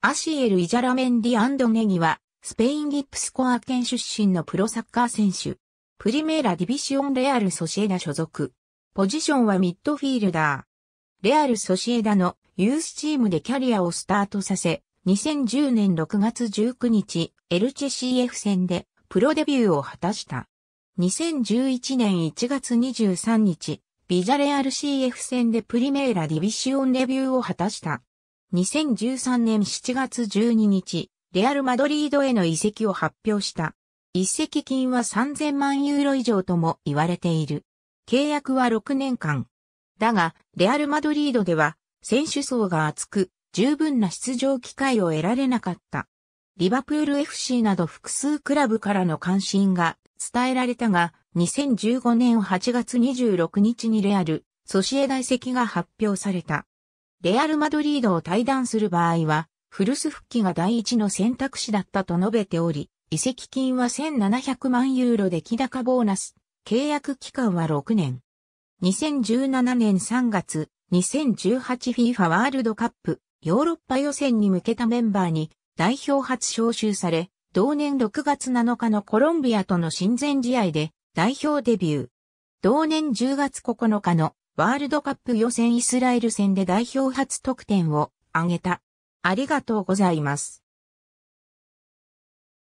アシエル・イジャラメンディアンド・ネギは、スペインギップスコア県出身のプロサッカー選手。プリメーラ・ディビシオン・レアル・ソシエダ所属。ポジションはミッドフィールダー。レアル・ソシエダのユースチームでキャリアをスタートさせ、2010年6月19日、エルチェ CF 戦でプロデビューを果たした。2011年1月23日、ビジャレアル CF 戦でプリメーラ・ディビシオンデビューを果たした。2013年7月12日、レアル・マドリードへの移籍を発表した。移籍金は3000万ユーロ以上とも言われている。契約は6年間。だが、レアル・マドリードでは、選手層が厚く、十分な出場機会を得られなかった。リバプール FC など複数クラブからの関心が伝えられたが、2015年8月26日にレアル、ソシエ大籍が発表された。レアル・マドリードを退団する場合は、古巣復帰が第一の選択肢だったと述べており、移籍金は1700万ユーロで気高ボーナス、契約期間は6年。2017年3月、2018FIFA ワールドカップヨーロッパ予選に向けたメンバーに代表初招集され、同年6月7日のコロンビアとの親善試合で代表デビュー。同年10月9日のワールドカップ予選イスラエル戦で代表初得点を挙げた。ありがとうございます。